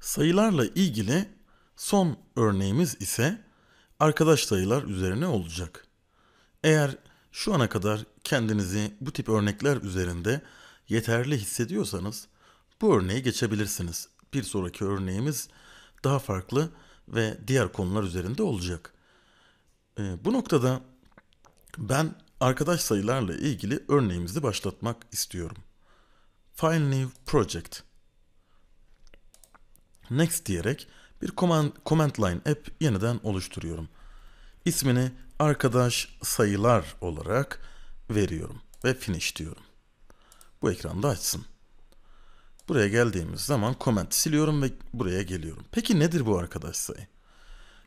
Sayılarla ilgili son örneğimiz ise arkadaş sayılar üzerine olacak. Eğer şu ana kadar kendinizi bu tip örnekler üzerinde yeterli hissediyorsanız bu örneği geçebilirsiniz. Bir sonraki örneğimiz daha farklı ve diğer konular üzerinde olacak. E, bu noktada ben arkadaş sayılarla ilgili örneğimizi başlatmak istiyorum. File New Project next diyerek bir command, command line app yeniden oluşturuyorum. İsmini arkadaş sayılar olarak veriyorum ve finish diyorum. Bu ekranda açsın. Buraya geldiğimiz zaman comment siliyorum ve buraya geliyorum. Peki nedir bu arkadaş sayı?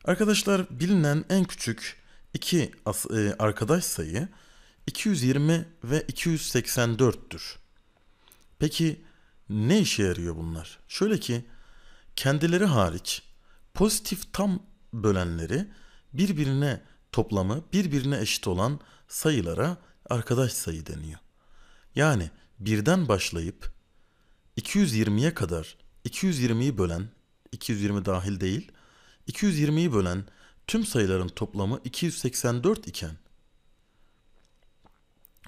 Arkadaşlar bilinen en küçük iki e, arkadaş sayı 220 ve 284'tür. Peki ne işe yarıyor bunlar? Şöyle ki kendileri hariç pozitif tam bölenleri birbirine toplamı birbirine eşit olan sayılara arkadaş sayı deniyor. Yani birden başlayıp 220'ye kadar 220'yi bölen 220 dahil değil 220'yi bölen tüm sayıların toplamı 284 iken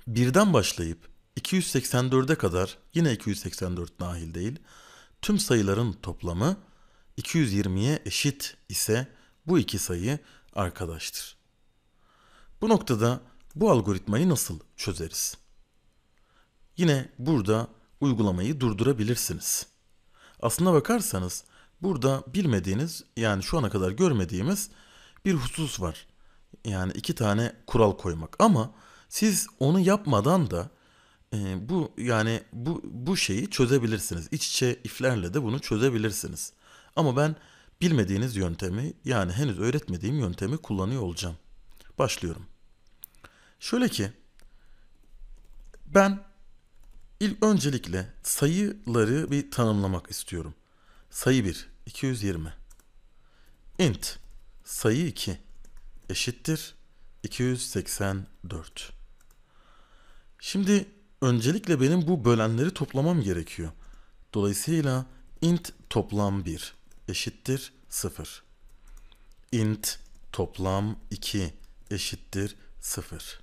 birden başlayıp 284'e kadar yine 284 dahil değil tüm sayıların toplamı 220'ye eşit ise bu iki sayı arkadaştır. Bu noktada bu algoritmayı nasıl çözeriz? Yine burada uygulamayı durdurabilirsiniz. Aslına bakarsanız burada bilmediğiniz yani şu ana kadar görmediğimiz bir husus var. Yani iki tane kural koymak ama siz onu yapmadan da e, bu yani bu bu şeyi çözebilirsiniz. İç içe iflerle de bunu çözebilirsiniz. Ama ben bilmediğiniz yöntemi yani henüz öğretmediğim yöntemi kullanıyor olacağım. Başlıyorum. Şöyle ki ben ilk öncelikle sayıları bir tanımlamak istiyorum. Sayı 1 220 int sayı 2 eşittir 284. Şimdi Öncelikle benim bu bölenleri toplamam gerekiyor. Dolayısıyla int toplam 1 eşittir 0. int toplam 2 eşittir 0.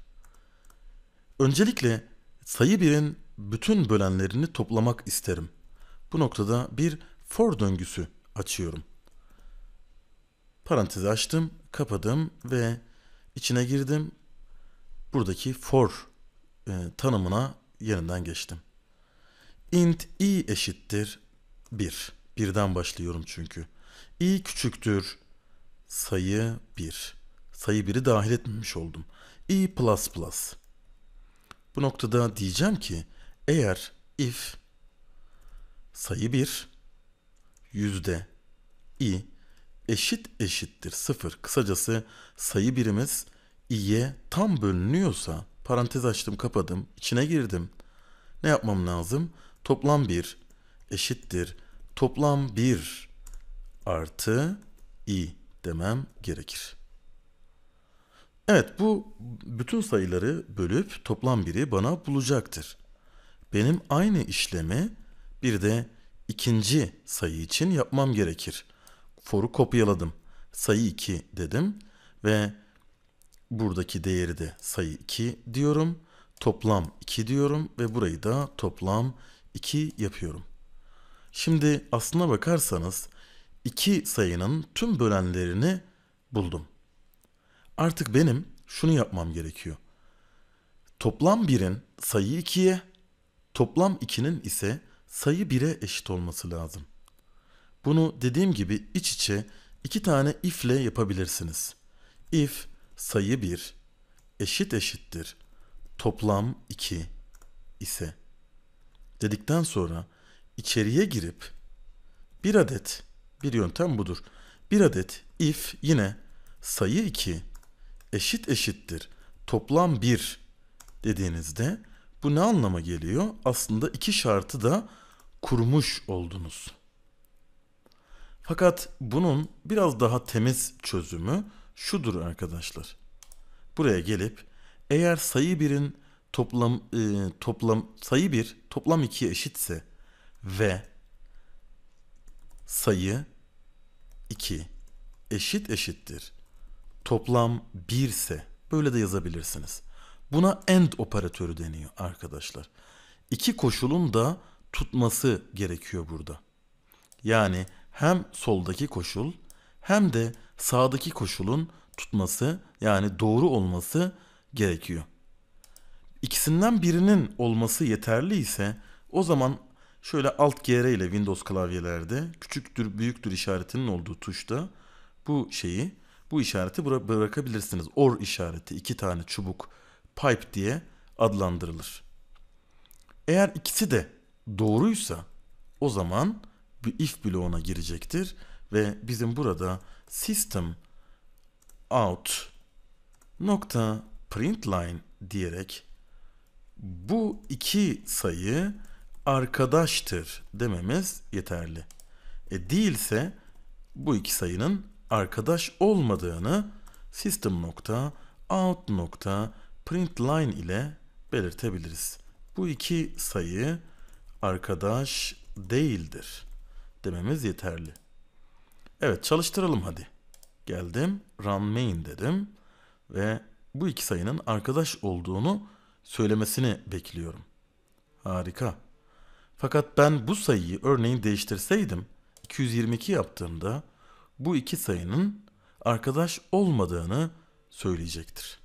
Öncelikle sayı 1'in bütün bölenlerini toplamak isterim. Bu noktada bir for döngüsü açıyorum. Parantezi açtım, kapadım ve içine girdim. Buradaki for e, tanımına yanından geçtim. int i eşittir 1. Birden başlıyorum çünkü. i küçüktür sayı 1. Sayı 1'i dahil etmemiş oldum. i plus plus. Bu noktada diyeceğim ki eğer if sayı 1 yüzde i eşit eşittir 0 kısacası sayı birimiz i'ye tam bölünüyorsa Parantez açtım kapadım. içine girdim. Ne yapmam lazım? Toplam 1 eşittir. Toplam 1 artı i demem gerekir. Evet bu bütün sayıları bölüp toplam biri bana bulacaktır. Benim aynı işlemi bir de ikinci sayı için yapmam gerekir. For'u kopyaladım. Sayı 2 dedim ve buradaki değeri de sayı 2 diyorum. Toplam 2 diyorum ve burayı da toplam 2 yapıyorum. Şimdi aslına bakarsanız iki sayının tüm bölenlerini buldum. Artık benim şunu yapmam gerekiyor. Toplam 1'in sayı 2'ye, toplam 2'nin ise sayı 1'e eşit olması lazım. Bunu dediğim gibi iç içe iki tane ifle yapabilirsiniz. If sayı 1 eşit eşittir toplam 2 ise dedikten sonra içeriye girip bir adet bir yöntem budur. Bir adet if yine sayı 2 eşit eşittir toplam 1 dediğinizde bu ne anlama geliyor? Aslında iki şartı da kurmuş oldunuz. Fakat bunun biraz daha temiz çözümü şudur arkadaşlar. Buraya gelip eğer sayı 1'in toplam e, toplam sayı 1 toplam 2'ye eşitse ve sayı 2 eşit eşittir toplam 1 ise böyle de yazabilirsiniz. Buna end operatörü deniyor arkadaşlar. İki koşulun da tutması gerekiyor burada. Yani hem soldaki koşul hem de sağdaki koşulun tutması yani doğru olması gerekiyor. İkisinden birinin olması yeterli ise o zaman şöyle alt GR ile Windows klavyelerde küçüktür büyüktür işaretinin olduğu tuşta bu şeyi bu işareti bıra bırakabilirsiniz. Or işareti iki tane çubuk pipe diye adlandırılır. Eğer ikisi de doğruysa o zaman bir if bloğuna girecektir ve bizim burada system out nokta println diyerek bu iki sayı arkadaştır dememiz yeterli. E değilse bu iki sayının arkadaş olmadığını system nokta out nokta println ile belirtebiliriz. Bu iki sayı arkadaş değildir dememiz yeterli. Evet çalıştıralım hadi. Geldim run main dedim ve bu iki sayının arkadaş olduğunu söylemesini bekliyorum. Harika. Fakat ben bu sayıyı örneğin değiştirseydim 222 yaptığımda bu iki sayının arkadaş olmadığını söyleyecektir.